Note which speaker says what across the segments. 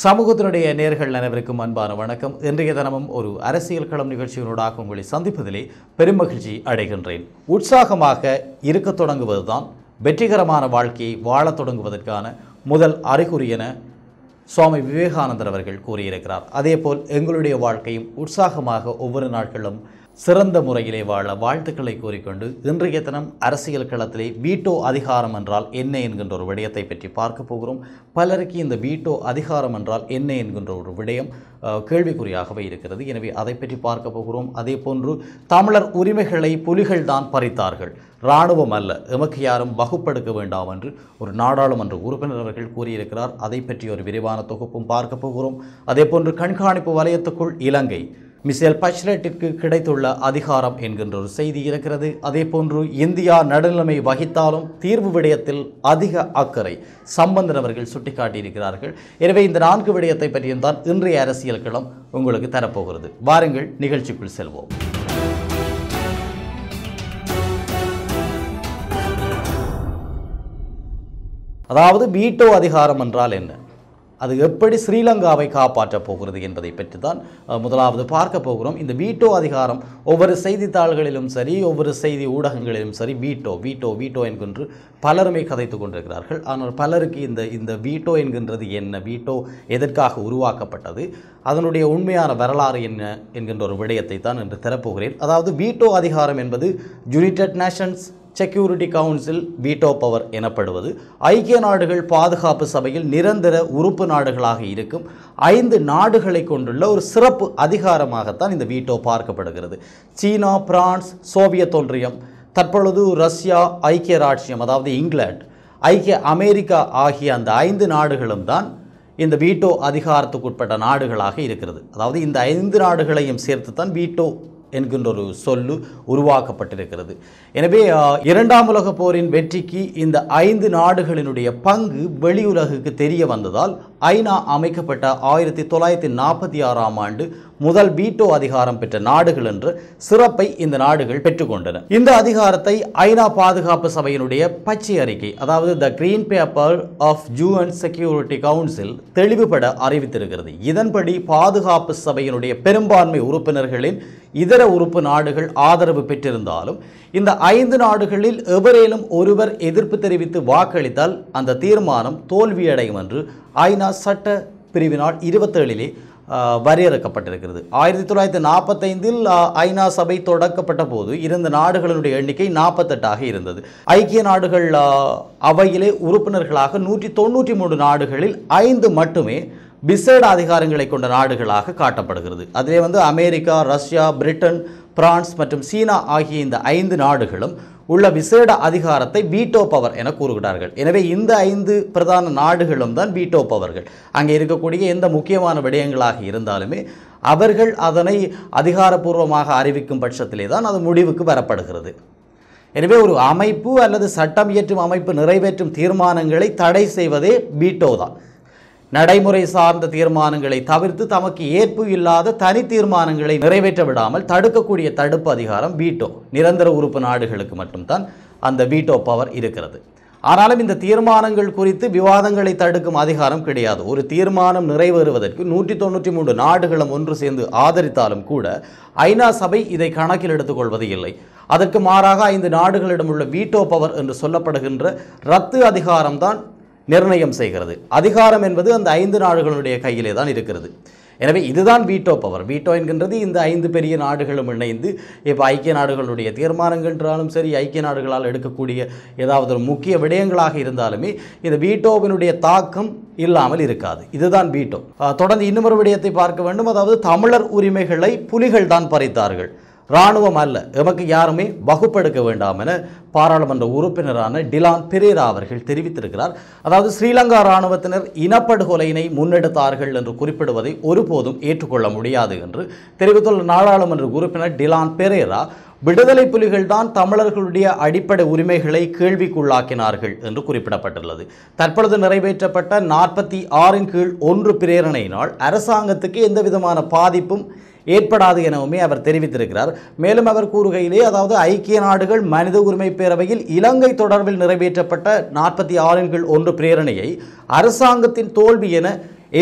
Speaker 1: சமூகத்தினுடைய நேர்கள் அனைவருக்கும் அன்பான வணக்கம் இன்றைய தினமும் ஒரு அரசியல் களம் நிகழ்ச்சியினூடாக உங்களை சந்திப்பதிலே பெருமகிழ்ச்சி அடைகின்றேன் உற்சாகமாக இருக்க தொடங்குவதுதான் வெற்றிகரமான வாழ்க்கையை வாழத் தொடங்குவதற்கான முதல் அறிகுறி என சுவாமி விவேகானந்தர் அவர்கள் கூறியிருக்கிறார் அதேபோல் எங்களுடைய வாழ்க்கையும் உற்சாகமாக ஒவ்வொரு நாட்களும் சிறந்த முறையிலே வாழ வாழ்த்துக்களை கூறிக்கொண்டு இன்றைய தினம் அரசியல் களத்திலே வீட்டோ அதிகாரம் என்றால் என்ன என்கின்ற ஒரு விடயத்தை பற்றி பார்க்க போகிறோம் பலருக்கு இந்த வீட்டோ அதிகாரம் என்றால் என்ன என்கின்ற ஒரு விடயம் கேள்விக்குறியாகவே இருக்கிறது எனவே அதை பற்றி பார்க்க போகிறோம் அதே போன்று தமிழர் உரிமைகளை புலிகள் தான் பறித்தார்கள் இராணுவம் அல்ல எமக்கு யாரும் வகுப்படுக்க வேண்டாம் என்று ஒரு நாடாளுமன்ற உறுப்பினர் அவர்கள் கூறியிருக்கிறார் அதை பற்றி ஒரு விரிவான தொகுப்பும் பார்க்க போகிறோம் அதே போன்று கண்காணிப்பு வலயத்துக்குள் இலங்கை மிசேல் பச்ரேட்டிற்கு கிடைத்துள்ள அதிகாரம் என்கின்ற ஒரு செய்தி இருக்கிறது அதே போன்று இந்தியா நடுநிலைமை வகித்தாலும் தீர்வு விடயத்தில் அதிக அக்கறை சம்பந்தன் அவர்கள் சுட்டிக்காட்டியிருக்கிறார்கள் எனவே இந்த நான்கு விடயத்தை பற்றியும் தான் இன்றைய அரசியல் களம் உங்களுக்கு தரப்போகிறது வாருங்கள் நிகழ்ச்சிக்குள் செல்வோம் அதாவது வீட்டோ அதிகாரம் என்றால் என்ன அது எப்படி ஸ்ரீலங்காவை காப்பாற்றப் போகிறது என்பதை பற்றி தான் முதலாவது பார்க்க போகிறோம் இந்த வீட்டோ அதிகாரம் ஒவ்வொரு செய்தித்தாள்களிலும் சரி ஒவ்வொரு செய்தி ஊடகங்களிலும் சரி வீட்டோ வீட்டோ வீட்டோ என்கின்ற பலருமே கதைத்து கொண்டிருக்கிறார்கள் ஆனால் பலருக்கு இந்த இந்த வீட்டோ என்கின்றது என்ன வீட்டோ எதற்காக உருவாக்கப்பட்டது அதனுடைய உண்மையான வரலாறு என்ன என்கின்ற ஒரு விடயத்தை தான் இன்று தரப்போகிறேன் அதாவது வீட்டோ அதிகாரம் என்பது United Nations security council veto power எனப்படுவது ஐக்கிய நாடுகள் பாதுகாப்பு சபையில் நிரந்தர உறுப்பு நாடுகளாக இருக்கும் ஐந்து நாடுகளை கொண்டுள்ள ஒரு சிறப்பு அதிகாரமாகத்தான் இந்த வீட்டோ பார்க்கப்படுகிறது சீனா பிரான்ஸ் சோவியத் ஒன்றியம் தற்பொழுது ரஷ்யா ஐக்கிய ராஜ்யம் அதாவது இங்கிலாந்து ஐக்கிய அமெரிக்கா ஆகிய அந்த ஐந்து நாடுகளும் தான் இந்த வீட்டோ அதிகாரத்துக்குட்பட்ட நாடுகளாக இருக்கிறது அதாவது இந்த ஐந்து நாடுகளையும் சேர்த்து தான் வீட்டோ என்கின்ற ஒரு சொல்லு உருவாக்கப்பட்டிருக்கிறது எனவே இரண்டாம் உலக போரின் வெற்றிக்கு இந்த ஐந்து நாடுகளினுடைய பங்கு உலகுக்கு தெரிய வந்ததால் ஐநா அமைக்கப்பட்ட ஆயிரத்தி தொள்ளாயிரத்தி நாற்பத்தி ஆறாம் ஆண்டு முதல் வீட்டோ அதிகாரம் பெற்ற நாடுகள் என்று சிறப்பை இந்த நாடுகள் பெற்றுக்கொண்டன இந்த அதிகாரத்தை ஐநா பாதுகாப்பு சபையினுடைய பச்சை அறிக்கை அதாவது the green paper of UN security council தெளிவுபட அறிவித்திருக்கிறது இதன்படி பாதுகாப்பு சபையினுடைய பெரும்பான்மை உறுப்பினர்களின் இதர உறுப்பு நாடுகள் ஆதரவு பெற்றிருந்தாலும் இந்த ஐந்து நாடுகளில் எவரேலும் ஒருவர் எதிர்ப்பு தெரிவித்து வாக்களித்தால் அந்த தீர்மானம் தோல்வியடையும் என்று ஐநா சட்ட பிரிவினால் இருபத்தேழிலே வரையறுக்கப்பட்டிருக்கிறது ஆயிரத்தி தொள்ளாயிரத்தி நாற்பத்தைந்தில் ஐநா சபை தொடக்கப்பட்ட போது இருந்த நாடுகளினுடைய எண்ணிக்கை நாற்பத்தெட்டாக இருந்தது ஐக்கிய நாடுகள் அவையிலே உறுப்பினர்களாக நூற்றி தொண்ணூற்றி மூன்று நாடுகளில் ஐந்து மட்டுமே பிசேட அதிகாரங்களை கொண்ட நாடுகளாக காட்டப்படுகிறது அதிலே வந்து அமெரிக்கா ரஷ்யா பிரிட்டன் பிரான்ஸ் மற்றும் சீனா ஆகிய இந்த ஐந்து நாடுகளும் உள்ள விசேட அதிகாரத்தை வீட்டோ பவர் என கூறுகிறார்கள் எனவே இந்த ஐந்து பிரதான நாடுகளும் தான் வீட்டோ பவர்கள் அங்கே இருக்கக்கூடிய எந்த முக்கியமான விடயங்களாக இருந்தாலுமே அவர்கள் அதனை அதிகாரப்பூர்வமாக அறிவிக்கும் பட்சத்திலே தான் அது முடிவுக்கு வரப்படுகிறது எனவே ஒரு அமைப்பு அல்லது சட்டம் இயற்றும் அமைப்பு நிறைவேற்றும் தீர்மானங்களை தடை செய்வதே வீட்டோ தான் நடைமுறை சார்ந்த தீர்மானங்களை தவிர்த்து தமக்கு ஏற்பு இல்லாத தனி தீர்மானங்களை நிறைவேற்ற விடாமல் தடுக்கக்கூடிய தடுப்பு அதிகாரம் வீட்டோ நிரந்தர உறுப்பு நாடுகளுக்கு மட்டும்தான் அந்த வீட்டோ பவர் இருக்கிறது ஆனாலும் இந்த தீர்மானங்கள் குறித்து விவாதங்களை தடுக்கும் அதிகாரம் கிடையாது ஒரு தீர்மானம் நிறைவேறுவதற்கு நூற்றி தொண்ணூற்றி மூன்று நாடுகளும் ஒன்று சேர்ந்து ஆதரித்தாலும் கூட ஐநா சபை இதை கணக்கில் எடுத்துக்கொள்வது இல்லை அதற்கு மாறாக ஐந்து நாடுகளிடம் உள்ள வீட்டோ பவர் என்று சொல்லப்படுகின்ற ரத்து அதிகாரம்தான் நிர்ணயம் செய்கிறது அதிகாரம் என்பது அந்த ஐந்து நாடுகளுடைய கையிலே தான் இருக்கிறது எனவே இதுதான் வீட்டோ பவர் வீட்டோ என்கின்றது இந்த ஐந்து பெரிய நாடுகளும் இணைந்து இப்போ ஐக்கிய நாடுகளுடைய தீர்மானங்கள்ன்றாலும் சரி ஐக்கிய நாடுகளால் எடுக்கக்கூடிய ஏதாவது ஒரு முக்கிய விடயங்களாக இருந்தாலுமே இந்த வீட்டோவினுடைய தாக்கம் இல்லாமல் இருக்காது இதுதான் வீட்டோ தொடர்ந்து இன்னும் ஒரு விடயத்தை பார்க்க வேண்டும் அதாவது தமிழர் உரிமைகளை புலிகள் தான் பறித்தார்கள் இராணுவம் அல்ல எமக்கு யாருமே வகுப்பெடுக்க வேண்டாம் என பாராளுமன்ற உறுப்பினரான டிலான் பெரேரா அவர்கள் தெரிவித்திருக்கிறார் அதாவது ஸ்ரீலங்கா ராணுவத்தினர் இனப்படுகொலையினை முன்னெடுத்தார்கள் என்று குறிப்பிடுவதை ஒருபோதும் ஏற்றுக்கொள்ள முடியாது என்று தெரிவித்துள்ள நாடாளுமன்ற உறுப்பினர் டிலான் பெரேரா விடுதலை புலிகள் தான் தமிழர்களுடைய அடிப்படை உரிமைகளை கேள்விக்குள்ளாக்கினார்கள் என்று குறிப்பிடப்பட்டுள்ளது தற்பொழுது நிறைவேற்றப்பட்ட நாற்பத்தி ஆறின் கீழ் ஒன்று பிரேரணையினால் அரசாங்கத்துக்கு எந்தவிதமான பாதிப்பும் ஏற்படாது எனவுமே அவர் தெரிவித்திருக்கிறார் மேலும் அவர் கூறுகையிலே அதாவது ஐக்கிய நாடுகள் மனித உரிமை பேரவையில் இலங்கை தொடர்பில் நிறைவேற்றப்பட்ட நாற்பத்தி ஆறின் ஒன்று பிரேரணையை அரசாங்கத்தின் தோல்வி என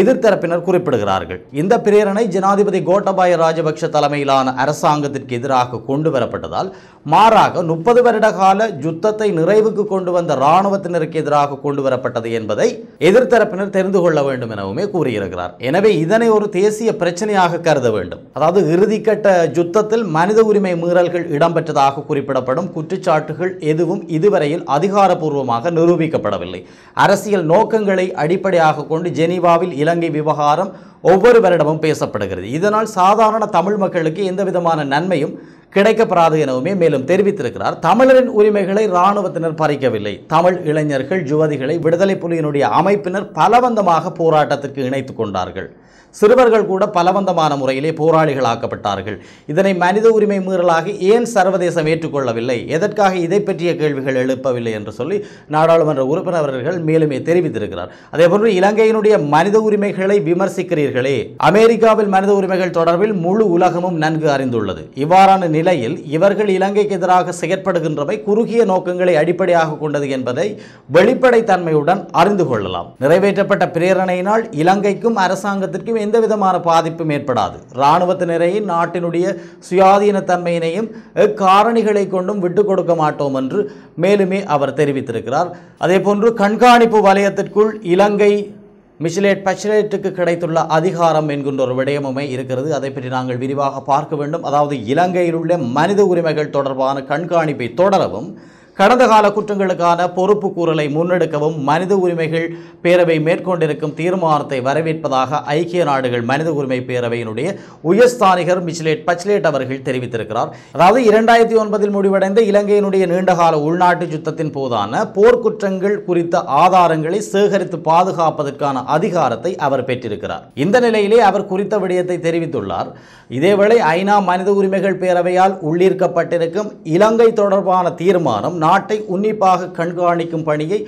Speaker 1: எதிர்த்தரப்பினர் குறிப்பிடுகிறார்கள் இந்த பிரேரணை ஜனாதிபதி கோட்டபாய ராஜபக்ஷ தலைமையிலான அரசாங்கத்திற்கு எதிராக கொண்டு வரப்பட்டதால் மாறாக முப்பது வருட கால யுத்தத்தை நிறைவுக்கு கொண்டு வந்த இராணுவத்தினருக்கு எதிராக கொண்டு வரப்பட்டது என்பதை எதிர்த்தரப்பினர் தெரிந்து கொள்ள வேண்டும் எனவுமே கூறியிருக்கிறார் எனவே இதனை ஒரு தேசிய பிரச்சனையாக கருத வேண்டும் அதாவது இறுதிக்கட்ட யுத்தத்தில் மனித உரிமை மீறல்கள் இடம்பெற்றதாக குறிப்பிடப்படும் குற்றச்சாட்டுகள் எதுவும் இதுவரையில் அதிகாரப்பூர்வமாக நிரூபிக்கப்படவில்லை அரசியல் நோக்கங்களை அடிப்படையாக கொண்டு ஜெனீவாவில் இலங்கை விவகாரம் ஒவ்வொரு வருடமும் பேசப்படுகிறது இதனால் சாதாரண தமிழ் மக்களுக்கு எந்த விதமான நன்மையும் கிடைக்கப்படாது எனவுமே மேலும் தெரிவித்திருக்கிறார் தமிழரின் உரிமைகளை இராணுவத்தினர் பறிக்கவில்லை தமிழ் இளைஞர்கள் யுவதிகளை விடுதலை புலியினுடைய அமைப்பினர் பலவந்தமாக போராட்டத்திற்கு இணைத்து கொண்டார்கள் சிறுவர்கள் கூட பலவந்தமான முறையிலே போராளிகளாக்கப்பட்டார்கள் இதனை மனித உரிமை மீறலாக ஏன் சர்வதேசம் ஏற்றுக்கொள்ளவில்லை எதற்காக இதை பற்றிய கேள்விகள் எழுப்பவில்லை என்று சொல்லி நாடாளுமன்ற உறுப்பினர்கள் மேலுமே தெரிவித்திருக்கிறார் அதேபோன்று இலங்கையினுடைய மனித உரிமைகளை விமர்சிக்கிறீர்களே அமெரிக்காவில் மனித உரிமைகள் தொடர்பில் முழு உலகமும் நன்கு அறிந்துள்ளது இவ்வாறான நிலையில் இவர்கள் இலங்கைக்கு எதிராக செயற்படுகின்றவை குறுகிய நோக்கங்களை அடிப்படையாக கொண்டது என்பதை வெளிப்படைத்தன்மையுடன் அறிந்து கொள்ளலாம் நிறைவேற்றப்பட்ட பிரேரணையினால் இலங்கைக்கும் அரசாங்கத்திற்கு நாட்டிற்கும் எந்த விதமான பாதிப்பும் ஏற்படாது இராணுவத்தினரையும் நாட்டினுடைய சுயாதீனத்தன்மையினையும் காரணிகளை கொண்டும் விட்டு கொடுக்க மாட்டோம் என்று மேலுமே அவர் தெரிவித்திருக்கிறார் அதே போன்று கண்காணிப்பு வலயத்திற்குள் இலங்கை மிஷிலேட் பச்சிலேட்டுக்கு கிடைத்துள்ள அதிகாரம் என்கின்ற ஒரு விடயமுமே இருக்கிறது அதை பற்றி நாங்கள் விரிவாக பார்க்க வேண்டும் அதாவது இலங்கையில் உள்ள மனித உரிமைகள் தொடர்பான கண்காணிப்பை தொடரவும் கடந்த கால குற்றங்களுக்கான பொறுப்பு கூறலை முன்னெடுக்கவும் மனித உரிமைகள் பேரவை மேற்கொண்டிருக்கும் தீர்மானத்தை வரவேற்பதாக ஐக்கிய நாடுகள் மனித உரிமை பேரவையினுடைய உயர்ஸ்தானிகர் மிச்சிலேட் பச்லேட் அவர்கள் தெரிவித்திருக்கிறார் அதாவது இரண்டாயிரத்தி ஒன்பதில் முடிவடைந்த இலங்கையினுடைய நீண்டகால உள்நாட்டு யுத்தத்தின் போதான போர்க்குற்றங்கள் குறித்த ஆதாரங்களை சேகரித்து பாதுகாப்பதற்கான அதிகாரத்தை அவர் பெற்றிருக்கிறார் இந்த நிலையிலே அவர் குறித்த விடயத்தை தெரிவித்துள்ளார் இதேவேளை ஐநா மனித உரிமைகள் பேரவையால் உள்ளீர்க்கப்பட்டிருக்கும் இலங்கை தொடர்பான தீர்மானம் நாட்டை உன்னிப்பாக கண்காணிக்கும் பணியை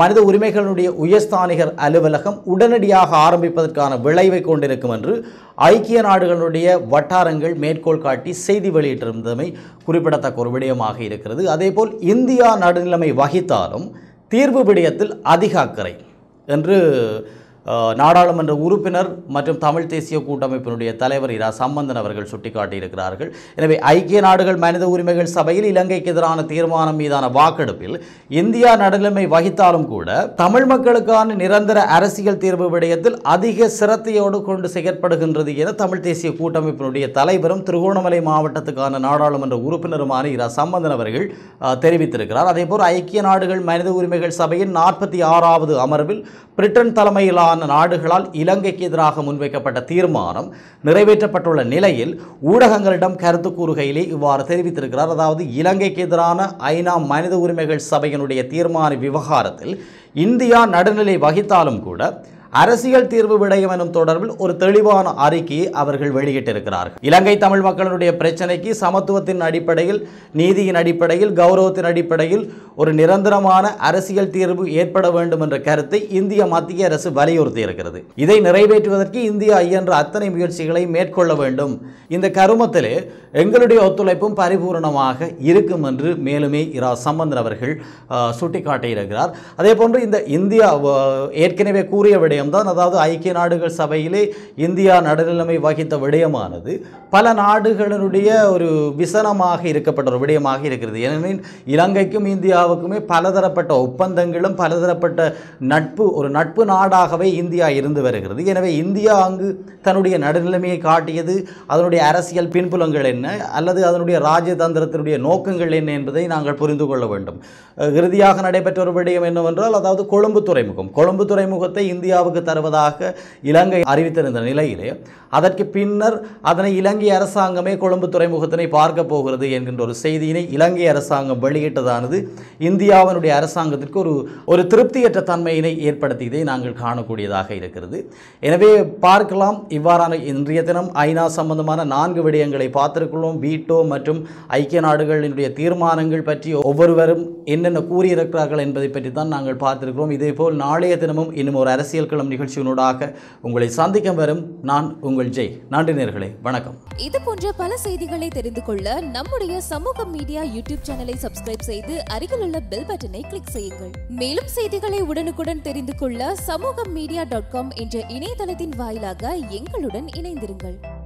Speaker 1: மனித உரிமைகளுடைய உயர்ஸ்தானிகர் அலுவலகம் உடனடியாக ஆரம்பிப்பதற்கான விளைவை கொண்டிருக்கும் என்று ஐக்கிய நாடுகளுடைய வட்டாரங்கள் மேற்கோள் காட்டி செய்தி வெளியிட்டிருந்தமை குறிப்பிடத்தக்க ஒரு விடயமாக இருக்கிறது அதேபோல் இந்தியா நடுநிலைமை வகித்தாலும் தீர்வு விடயத்தில் அதிக அக்கறை என்று நாடாளுமன்ற உறுப்பினர் மற்றும் தமிழ் தேசிய கூட்டமைப்பினுடைய தலைவர் இரா சம்பந்தன் அவர்கள் சுட்டிக்காட்டியிருக்கிறார்கள் எனவே ஐக்கிய நாடுகள் மனித உரிமைகள் சபையில் இலங்கைக்கு எதிரான தீர்மானம் மீதான வாக்கெடுப்பில் இந்தியா நடுநிலைமை வகித்தாலும் கூட தமிழ் மக்களுக்கான நிரந்தர அரசியல் தீர்வு விடயத்தில் அதிக சிரத்தையோடு கொண்டு செயற்படுகின்றது என தமிழ் தேசிய கூட்டமைப்பினுடைய தலைவரும் திருகோணமலை மாவட்டத்துக்கான நாடாளுமன்ற உறுப்பினருமான இரா சம்பந்தன் அவர்கள் தெரிவித்திருக்கிறார் அதேபோல் ஐக்கிய நாடுகள் மனித உரிமைகள் சபையின் நாற்பத்தி ஆறாவது அமர்வில் பிரிட்டன் தலைமையிலான தொடர்பான நாடுகளால் இலங்கைக்கு எதிராக முன்வைக்கப்பட்ட தீர்மானம் நிறைவேற்றப்பட்டுள்ள நிலையில் ஊடகங்களிடம் கருத்து கூறுகையிலே இவ்வாறு தெரிவித்திருக்கிறார் அதாவது இலங்கைக்கு எதிரான ஐநா மனித உரிமைகள் சபையினுடைய தீர்மான விவகாரத்தில் இந்தியா நடுநிலை வகித்தாலும் கூட அரசியல் தீர்வு விடயம் எனும் தொடர்பில் ஒரு தெளிவான அறிக்கையை அவர்கள் வெளியிட்டிருக்கிறார்கள் இலங்கை தமிழ் மக்களுடைய பிரச்சனைக்கு சமத்துவத்தின் அடிப்படையில் நீதியின் அடிப்படையில் கௌரவத்தின் அடிப்படையில் ஒரு நிரந்தரமான அரசியல் தீர்வு ஏற்பட வேண்டும் என்ற கருத்தை இந்திய மத்திய அரசு வலியுறுத்தி இருக்கிறது இதை நிறைவேற்றுவதற்கு இந்தியா இயன்ற அத்தனை முயற்சிகளை மேற்கொள்ள வேண்டும் இந்த கருமத்திலே எங்களுடைய ஒத்துழைப்பும் பரிபூரணமாக இருக்கும் என்று மேலுமே இரா சம்பந்தன் அவர்கள் சுட்டிக்காட்டியிருக்கிறார் அதே போன்று இந்த இந்தியா ஏற்கனவே கூறிய விடயம் விடயம்தான் அதாவது ஐக்கிய நாடுகள் சபையிலே இந்தியா நடுநிலைமை வகித்த விடயமானது பல நாடுகளினுடைய ஒரு விசனமாக இருக்கப்பட்ட ஒரு விடயமாக இருக்கிறது ஏனெனில் இலங்கைக்கும் இந்தியாவுக்குமே பலதரப்பட்ட ஒப்பந்தங்களும் பலதரப்பட்ட நட்பு ஒரு நட்பு நாடாகவே இந்தியா இருந்து வருகிறது எனவே இந்தியா அங்கு தன்னுடைய நடுநிலைமையை காட்டியது அதனுடைய அரசியல் பின்புலங்கள் என்ன அல்லது அதனுடைய ராஜதந்திரத்தினுடைய நோக்கங்கள் என்ன என்பதை நாங்கள் புரிந்து கொள்ள வேண்டும் இறுதியாக நடைபெற்ற ஒரு விடயம் என்னவென்றால் அதாவது கொழும்பு துறைமுகம் கொழும்பு துறைமுகத்தை இந்தியாவுக்கு இந்தியாவுக்கு தருவதாக இலங்கை அறிவித்திருந்த நிலையிலே அதற்கு பின்னர் அதனை இலங்கை அரசாங்கமே கொழும்பு துறைமுகத்தினை பார்க்க போகிறது என்கின்ற ஒரு செய்தியினை இலங்கை அரசாங்கம் வெளியிட்டதானது இந்தியாவினுடைய அரசாங்கத்திற்கு ஒரு ஒரு திருப்தியற்ற தன்மையினை ஏற்படுத்தியதை நாங்கள் காணக்கூடியதாக இருக்கிறது எனவே பார்க்கலாம் இவ்வாறான இன்றைய தினம் ஐநா சம்பந்தமான நான்கு விடயங்களை பார்த்திருக்கிறோம் வீட்டோ மற்றும் ஐக்கிய நாடுகளினுடைய தீர்மானங்கள் பற்றி ஒவ்வொருவரும் என்னென்ன கூறியிருக்கிறார்கள் என்பதை பற்றி தான் நாங்கள் பார்த்திருக்கிறோம் இதேபோல் நாளைய தினமும் இன்னும் ஒரு அரசியல் மங்களம் நிகழ்ச்சியினூடாக உங்களை சந்திக்க வரும் நான் உங்கள் ஜெய் நன்றி நேர்களே வணக்கம் இது போன்ற பல செய்திகளை தெரிந்து கொள்ள நம்முடைய சமூக மீடியா யூடியூப் சேனலை சப்ஸ்கிரைப் செய்து அருகில் உள்ள பெல் பட்டனை கிளிக் செய்யுங்கள் மேலும் செய்திகளை உடனுக்குடன் தெரிந்து கொள்ள சமூக மீடியா டாட் காம் என்ற இணையதளத்தின் வாயிலாக எங்களுடன் இணைந்திருங்கள்